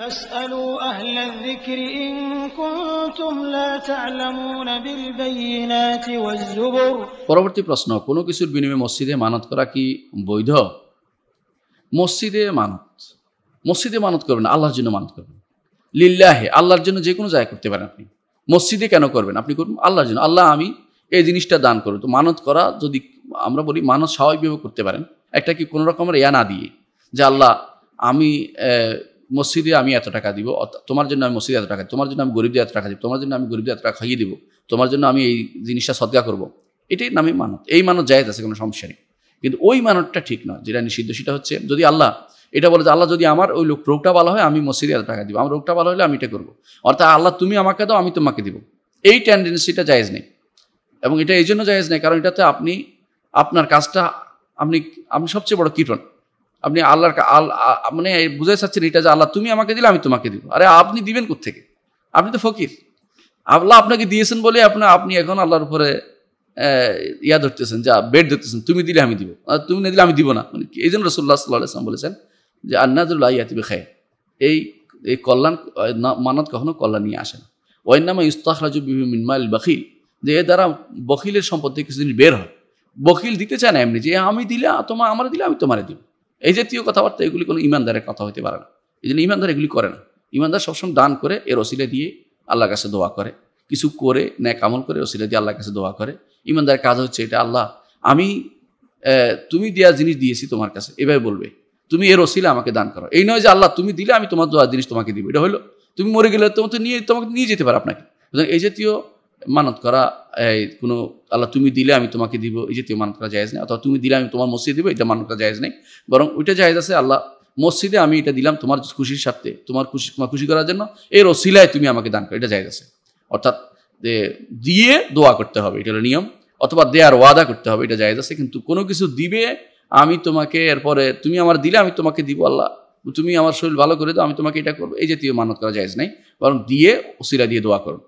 পরবর্তী প্রশ্ন কোনো কিছুর বিনিময়ে মসজিদে মানত করা কি বৈধ মসজিদে মানত মসজিদে মানত করবেন আল্লাহর জন্য মানত করবেন লিল্লাহে আল্লাহর জন্য যে কোনো জায়গা করতে পারেন আপনি মসজিদে কেন করবেন আপনি করুন আল্লাহর জন্য আল্লাহ আমি এই জিনিসটা দান করবো তো মানত করা যদি আমরা বলি মানত স্বাভাবিকভাবে করতে পারেন একটা কি কোনো রকমের ইয়া না দিয়ে যে আল্লাহ আমি মসজিদে আমি এত টাকা দিব তোমার জন্য আমি মসজিদে এত টাকা তোমার জন্য আমি গরিবদের এত টাকা দিব তোমার জন্য আমি গরিবদের এত টাকা খাইয়ে দিব তোমার জন্য আমি এই জিনিসটা সদ্গা করব এটাই নামে মানত এই মানত জায়েজ আছে কোনো সমস্যা নেই কিন্তু ওই মানতটা ঠিক নয় যেটা নিষিদ্ধ সেটা হচ্ছে যদি আল্লাহ এটা বলে যে আল্লাহ যদি আমার ওই লোক রোগটা ভালো হয় আমি মসজিদে এত টাকা দিব আমার রোগটা ভালো হলে আমি এটা করবো অর্থাৎ আল্লাহ তুমি আমাকে দাও আমি তোমাকে দিব এই টেন্ডেন্সিটা জায়েজ নেই এবং এটা এই জন্য জায়েজ নেই কারণ এটাতে আপনি আপনার কাজটা আপনি আপনি সবচেয়ে বড় কীটন আপনি আল্লাহর মানে বুঝে চাচ্ছেন এটা যে আল্লাহ তুমি আমাকে দিলে আমি তোমাকে দিব আরে আপনি দিবেন থেকে আপনি তো ফকির আল্লাহ আপনাকে দিয়েছেন বলে আপনার আপনি এখন আল্লাহর উপরে ইয়া ধরতেছেন যা বেড ধরতেছেন তুমি দিলে আমি দিব আর তুমি না দিলে আমি দিব না মানে এই জন্য রসুল্লাহ সাল্লাহ আসলাম বলেছেন যে আন্নাদুল্লাহ ইয়াতিবে খায় এই এই কল্যাণ মানত কখনো কল্যাণ নিয়ে আসে না ওয়াইনামা ইস্তাহরাজু বিহু মিনমাইল বখিল যে এর দ্বারা বকিলের সম্পদ থেকে কিছুদিন বের হয় বকিল দিতে চায় না এমনি যে আমি দিলে তোমার আমার দিলে আমি তোমারে দিব এই জাতীয় কথাবার্তা এগুলি কোনো ইমানদারের কথা হতে পারে না এই জন্য ইমানদার এগুলি করে না ইমানদার সবসময় দান করে এর অসিলে দিয়ে আল্লাহর কাছে দোয়া করে কিছু করে ন্যাক আমল করে রসিলে দিয়ে আল্লাহর কাছে দোয়া করে ইমানদারের কাজ হচ্ছে এটা আল্লাহ আমি তুমি দেওয়া জিনিস দিয়েছি তোমার কাছে এভাবে বলবে তুমি এর অসিলে আমাকে দান করো এই নয় যে আল্লাহ তুমি দিলে আমি তোমার দোয়া জিনিস তোমাকে দিব এটা হলো তুমি মরে গেলে তোমার তো নিয়ে তোমাকে নিয়ে যেতে পারো আপনাকে এই জাতীয় মানত করা এই কোনো আল্লাহ তুমি দিলে আমি তোমাকে দিব এই জাতীয় মান করা যায়জ নেই অথবা তুমি দিলে আমি তোমার মসজিদে দিব এটা মান করা যায়জ নেই বরং ওইটা যায়জ আছে আল্লাহ মসজিদে আমি এটা দিলাম তোমার খুশির সাথে তোমার খুশি তোমার খুশি করার জন্য এর অশিলায় তুমি আমাকে দান করো এটা যায়জ আছে অর্থাৎ দিয়ে দোয়া করতে হবে এটা হলো নিয়ম অথবা দেয়ার ওয়াদা করতে হবে এটা যায়জ আছে কিন্তু কোনো কিছু দিবে আমি তোমাকে এরপরে তুমি আমার দিলে আমি তোমাকে দিব আল্লাহ তুমি আমার শরীর ভালো করে দাও আমি তোমাকে এটা করবো এই জাতীয় মানত করা যায়জ নাই বরং দিয়ে ওসিলা দিয়ে দোয়া করো